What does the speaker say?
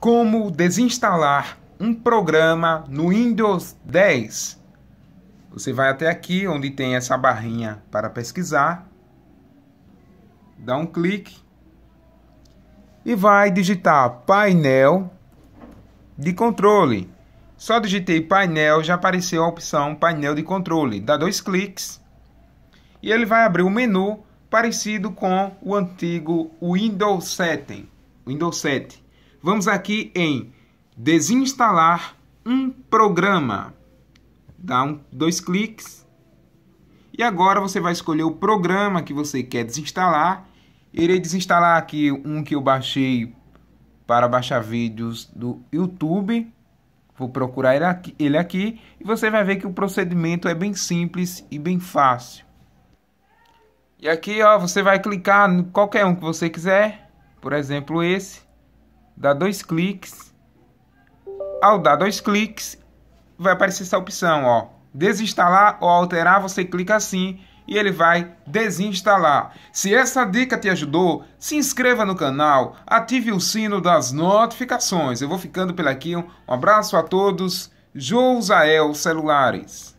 Como desinstalar um programa no Windows 10. Você vai até aqui onde tem essa barrinha para pesquisar, dá um clique e vai digitar painel de controle. Só digitei painel, já apareceu a opção painel de controle. Dá dois cliques e ele vai abrir um menu parecido com o antigo Windows 7. Windows 7. Vamos aqui em desinstalar um programa. Dá um, dois cliques. E agora você vai escolher o programa que você quer desinstalar. Irei desinstalar aqui um que eu baixei para baixar vídeos do YouTube. Vou procurar ele aqui, ele aqui e você vai ver que o procedimento é bem simples e bem fácil. E aqui ó, você vai clicar em qualquer um que você quiser, por exemplo esse dá dois cliques. Ao dar dois cliques, vai aparecer essa opção, ó, desinstalar ou alterar, você clica assim e ele vai desinstalar. Se essa dica te ajudou, se inscreva no canal, ative o sino das notificações. Eu vou ficando por aqui. Um abraço a todos. Jousael Celulares.